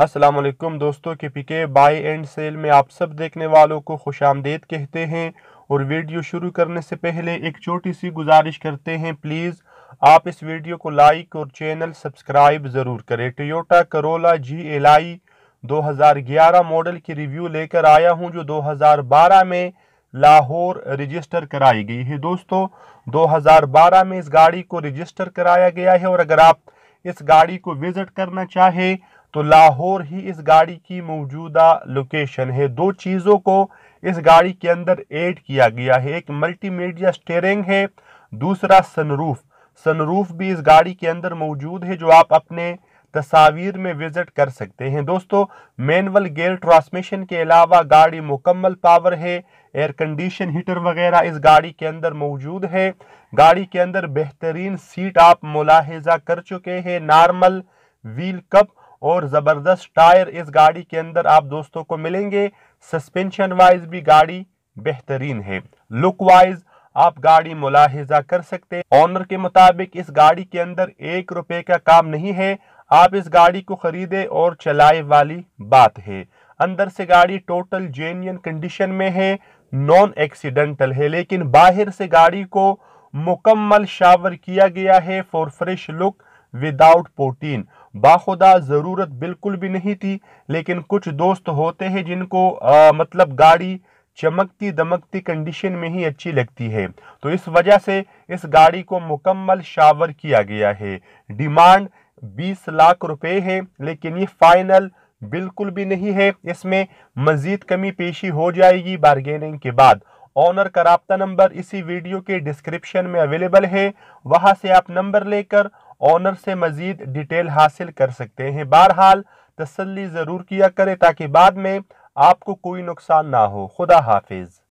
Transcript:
अस्सलाम वालेकुम दोस्तों के पीके बाय एंड सेल में आप सब देखने वालों को खुश आमदेद कहते हैं और वीडियो शुरू करने से पहले एक छोटी सी गुजारिश करते हैं प्लीज़ आप इस वीडियो को लाइक और चैनल सब्सक्राइब ज़रूर करें Toyota Corolla G L I ग्यारह मॉडल की रिव्यू लेकर आया हूं जो 2012 में लाहौर रजिस्टर कराई गई है दोस्तों 2012 में इस गाड़ी को रजिस्टर कराया गया है और अगर आप इस गाड़ी को विज़िट करना चाहें तो लाहौर ही इस गाड़ी की मौजूदा लोकेशन है दो चीज़ों को इस गाड़ी के अंदर ऐड किया गया है एक मल्टीमीडिया स्टेयरिंग है दूसरा सनरूफ सनरूफ भी इस गाड़ी के अंदर मौजूद है जो आप अपने तस्वीर में विजिट कर सकते हैं दोस्तों मैनुअल गेयर ट्रांसमिशन के अलावा गाड़ी मुकम्मल पावर है एयर कंडीशन हीटर वगैरह इस गाड़ी के अंदर मौजूद है गाड़ी के अंदर बेहतरीन सीट आप मुलाहजा कर चुके हैं नॉर्मल व्हील कप और ज़बरदस्त टायर इस गाड़ी के अंदर आप दोस्तों को मिलेंगे सस्पेंशन वाइज भी गाड़ी बेहतरीन है लुक वाइज आप गाड़ी मुलाहिजा कर सकते हैं ऑनर के मुताबिक इस गाड़ी के अंदर एक रुपए का काम नहीं है आप इस गाड़ी को खरीदे और चलाए वाली बात है अंदर से गाड़ी टोटल जेन्यन कंडीशन में है नॉन एक्सीडेंटल है लेकिन बाहर से गाड़ी को मुकम्मल शावर किया गया है for fresh look without protein बाखुदा ज़रूरत बिल्कुल भी नहीं थी लेकिन कुछ दोस्त होते हैं जिनको आ, मतलब गाड़ी चमकती दमकती कंडीशन में ही अच्छी लगती है तो इस वजह से इस गाड़ी को मुकम्मल शावर किया गया है डिमांड 20 लाख रुपए है लेकिन ये फाइनल बिल्कुल भी नहीं है इसमें मज़ीद कमी पेशी हो जाएगी बारगेनिंग के बाद ऑनर का रबता नंबर इसी वीडियो के डिस्क्रिप्शन में अवेलेबल है वहाँ से आप नंबर लेकर ऑनर से मज़ीद डिटेल हासिल कर सकते हैं बहरहाल तसली ज़रूर किया करें ताकि बाद में आपको कोई नुकसान ना हो खुदा हाफिज़